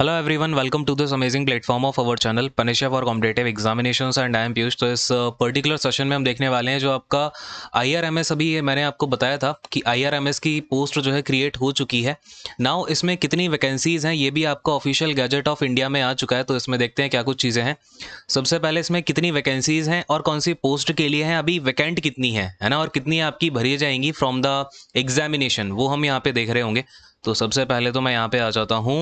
hello everyone welcome to this amazing platform of our channel पनिशा for competitive examination and I am Piyush तो इस particular uh, session में हम देखने वाले हैं जो आपका आईआरएमएस अभी ये मैंने आपको बताया था कि आईआरएमएस की पोस्ट जो है क्रिएट हो चुकी है नाउ इसमें कितनी वैकेंसीज हैं ये भी आपका ऑफिशियल गैजेट ऑफ इंडिया में आ चुका है तो इसमें देखते हैं क्या कुछ चीज़ें हैं सबसे पहले इसमें कितनी वैकेंसीज हैं और कौन सी पोस्ट के लिए हैं अभी वैकेंट कितनी है है ना और कितनी आपकी भरी जाएंगी फ्रॉम द एग्जामिनेशन वो हम यहाँ पे देख रहे होंगे तो सबसे पहले तो मैं यहाँ पे आ जाता हूँ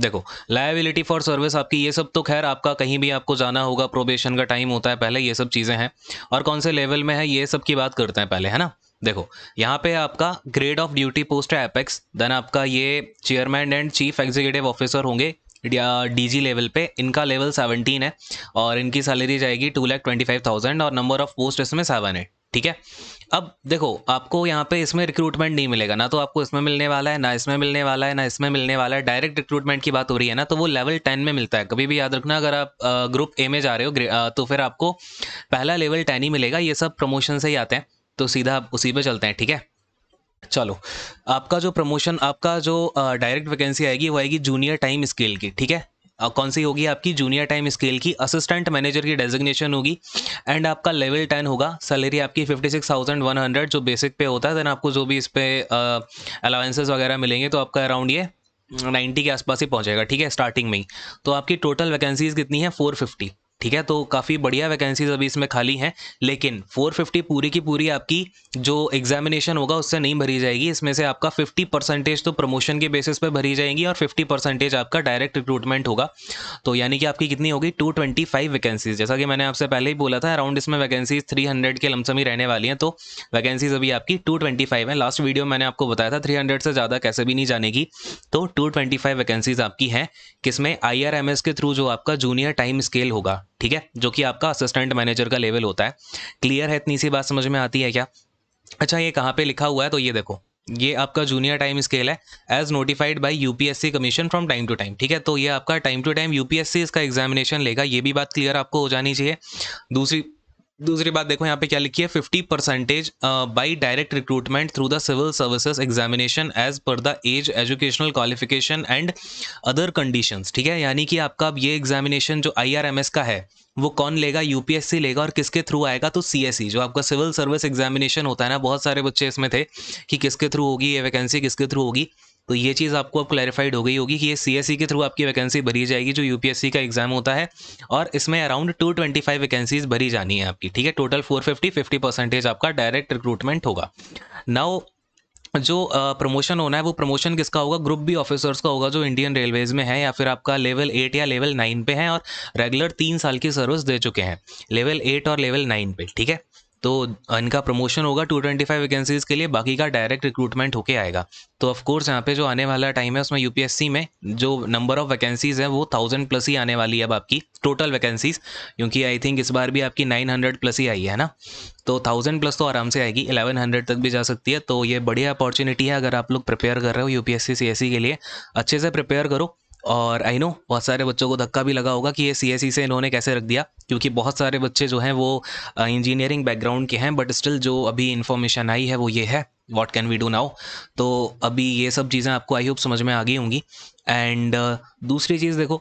देखो लाइबिलिटी फॉर सर्विस आपकी ये सब तो खैर आपका कहीं भी आपको जाना होगा प्रोबेशन का टाइम होता है पहले ये सब चीज़ें हैं और कौन से लेवल में है ये सब की बात करते हैं पहले है ना देखो यहाँ पे आपका ग्रेड ऑफ ड्यूटी पोस्ट है एपेक्स देन आपका ये chairman and chief executive officer होंगे या डीजी लेवल पे इनका लेवल सेवनटीन है और इनकी सैलरी जाएगी two lakh twenty five thousand और नंबर ऑफ पोस्ट इसमें सेवन है ठीक है अब देखो आपको यहाँ पे इसमें रिक्रूटमेंट नहीं मिलेगा ना तो आपको इसमें मिलने वाला है ना इसमें मिलने वाला है ना इसमें मिलने वाला है डायरेक्ट रिक्रूटमेंट की बात हो रही है ना तो वो लेवल टेन में मिलता है कभी भी याद रखना अगर आप ग्रुप ए में जा रहे हो तो फिर आपको पहला लेवल टेन ही मिलेगा ये सब प्रमोशन से ही आते हैं तो सीधा आप उसी पर चलते हैं ठीक है चलो आपका जो प्रमोशन आपका जो डायरेक्ट वैकेंसी आएगी वो आएगी जूनियर टाइम स्केल की ठीक है कौन सी होगी आपकी जूनियर टाइम स्केल की असिस्टेंट मैनेजर की डेजिग्नेशन होगी एंड आपका लेवल टेन होगा सैलरी आपकी fifty six thousand one hundred जो बेसिक पे होता है देन आपको जो भी इस पर अलाउंसेस वगैरह मिलेंगे तो आपका अराउंड ये नाइन्टी के आसपास ही पहुंचेगा ठीक है स्टार्टिंग में ही तो आपकी टोटल वैकेंसीज कितनी है फोर फिफ्टी ठीक है तो काफ़ी बढ़िया वैकेंसीज अभी इसमें खाली हैं लेकिन 450 पूरी की पूरी आपकी जो एग्जामिनेशन होगा उससे नहीं भरी जाएगी इसमें से आपका 50 परसेंटेज तो प्रमोशन के बेसिस पर भरी जाएंगी और 50 परसेंटेज आपका डायरेक्ट रिक्रूटमेंट होगा तो यानी कि आपकी कितनी होगी 225 वैकेंसीज जैसा कि मैंने आपसे पहले ही बोला था अराउंड इसमें वैकेंसीज थ्री के लमसम ही रहने वाली हैं तो वैकेंसीज अभी आपकी टू ट्वेंटी लास्ट वीडियो मैंने आपको बताया था थ्री से ज़्यादा कैसे भी नहीं जाने की तो टू वैकेंसीज आपकी हैं किसमें आई के थ्रू जो आपका जूनियर टाइम स्केल होगा ठीक है जो कि आपका असिस्टेंट मैनेजर का लेवल होता है क्लियर है इतनी सी बात समझ में आती है क्या अच्छा ये कहाँ पे लिखा हुआ है तो ये देखो ये आपका जूनियर टाइम स्केल है as notified by UPSC commission from time to time ठीक है तो ये आपका टाइम टू टाइम यूपीएससी इसका एग्जामिनेशन लेगा ये भी बात क्लियर आपको हो जानी चाहिए दूसरी दूसरी बात देखो यहाँ पे क्या लिखी है fifty percentage by direct recruitment through the civil services examination as per the as educational qualification and other conditions ठीक है यानी कि आपका अब ये एग्जामिनेशन जो आईआरएमएस का है वो कौन लेगा यूपीएससी लेगा और किसके थ्रू आएगा तो सी e, जो आपका सिविल सर्विस एग्जामिनेशन होता है ना बहुत सारे बच्चे इसमें थे कि किसके थ्रू होगी ये वैकेंसी किसके थ्रू होगी तो ये चीज़ आपको अब क्लैरिफाइड हो गई होगी कि ये सी e के थ्रू आपकी वैकेंसी भरी जाएगी जो यूपीएससी का एग्जाम होता है और इसमें around two twenty five vacancies भरी जानी है आपकी ठीक है total four fifty fifty percentage आपका डायरेक्ट रिक्रूटमेंट होगा नाउ जो प्रमोशन होना है वो प्रमोशन किसका होगा ग्रुप बी ऑफिसर्स का होगा जो इंडियन रेलवेज में है या फिर आपका लेवल एट या लेवल नाइन पे है और रेगुलर तीन साल की सर्विस दे चुके हैं लेवल एट और लेवल नाइन पे ठीक है तो इनका प्रमोशन होगा 225 वैकेंसीज के लिए बाकी का डायरेक्ट रिक्रूटमेंट होके आएगा तो ऑफ कोर्स यहाँ पे जो आने वाला टाइम है उसमें यूपीएससी में जो नंबर ऑफ वैकेंसीज है वो थाउजेंड प्लस ही आने वाली है अब आपकी टोटल वैकेंसीज क्योंकि आई थिंक इस बार भी आपकी 900 प्लस ही आई है ना तो थाउजेंड प्लस तो आराम से आएगी हंड्रेड तक भी जा सकती है तो ये बढ़िया अपॉर्चुनिटी है अगर आप लोग प्रिपेयर कर रहे हो एस सी e के लिए अच्छे से प्रिपेयर करो और आई नो बहुत सारे बच्चों को धक्का भी लगा होगा कि ये सी e से इन्होंने कैसे रख दिया क्योंकि बहुत सारे बच्चे जो हैं वो इंजीनियरिंग बैकग्राउंड के हैं बट स्टिल जो अभी इन्फॉर्मेशन आई है वो ये है what can we do now तो अभी ये सब चीज़ें आपको आई होप समझ में आ गई होंगी एंड uh, दूसरी चीज़ देखो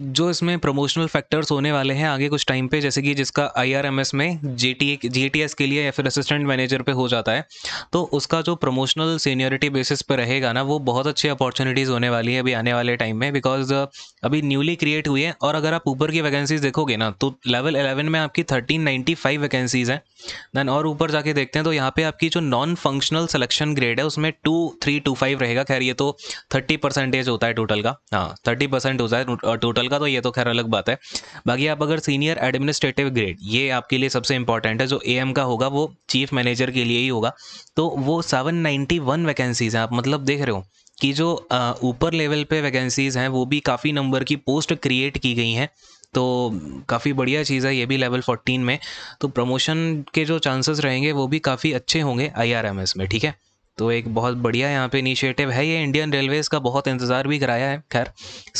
जो इसमें प्रमोशनल फैक्टर्स होने वाले हैं आगे कुछ टाइम पे जैसे कि जिसका आई आर एम एस में जे टी टी एस के लिए या फिर असिस्टेंट मैनेजर पे हो जाता है तो उसका जो प्रमोशनल सीनियरिटी बेसिस पे रहेगा ना वो बहुत अच्छी अपॉर्चुनिटीज़ होने वाली है अभी आने वाले टाइम में बिकॉज uh, अभी न्यूली क्रिएट हुई है और अगर आप ऊपर की वैकेंसीज देखोगे ना तो लेवल एलेवन में आपकी थर्टीन नाइन्टी फाइव वैकेंसीज़ हैं दैन और ऊपर जाके देखते हैं तो यहाँ पर आपकी जो नॉन फंक्शनल सलेक्शन ग्रेड है उसमें टू थ्री टू फाइव रहेगा खैर ये तो थर्टी परसेंटेज होता है टोटल का हाँ थर्टी परसेंट होता है टोटल uh, साल का तो ये तो खैर अलग बात है बाकी आप अगर सीनियर एडमिनिस्ट्रेटिव ग्रेड ये आपके लिए सबसे इंपॉर्टेंट है जो ए का होगा वो चीफ मैनेजर के लिए ही होगा तो वो सेवन वैकेंसीज हैं आप मतलब देख रहे हो कि जो ऊपर लेवल पे वैकेंसीज़ हैं वो भी काफ़ी नंबर की पोस्ट क्रिएट की गई हैं तो काफ़ी बढ़िया चीज़ है ये भी लेवल 14 में तो प्रमोशन के जो चांसेस रहेंगे वो भी काफ़ी अच्छे होंगे आई में ठीक है तो एक बहुत बढ़िया यहाँ पे इनिशिएटिव है ये इंडियन रेलवेज़ का बहुत इंतज़ार भी कराया है खैर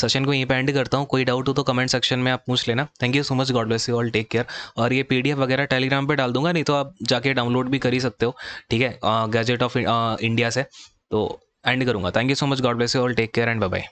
सेशन को यहीं पे एंड करता हूँ कोई डाउट हो तो कमेंट सेक्शन में आप पूछ लेना thank you so much God bless you all take care और ये पीडीएफ वगैरह टेलीग्राम पर डाल दूंगा नहीं तो आप जाके डाउनलोड भी कर ही सकते हो ठीक है गैजेट ऑफ इंडिया से तो एंड करूँगा thank you so much God bless you all take care and bye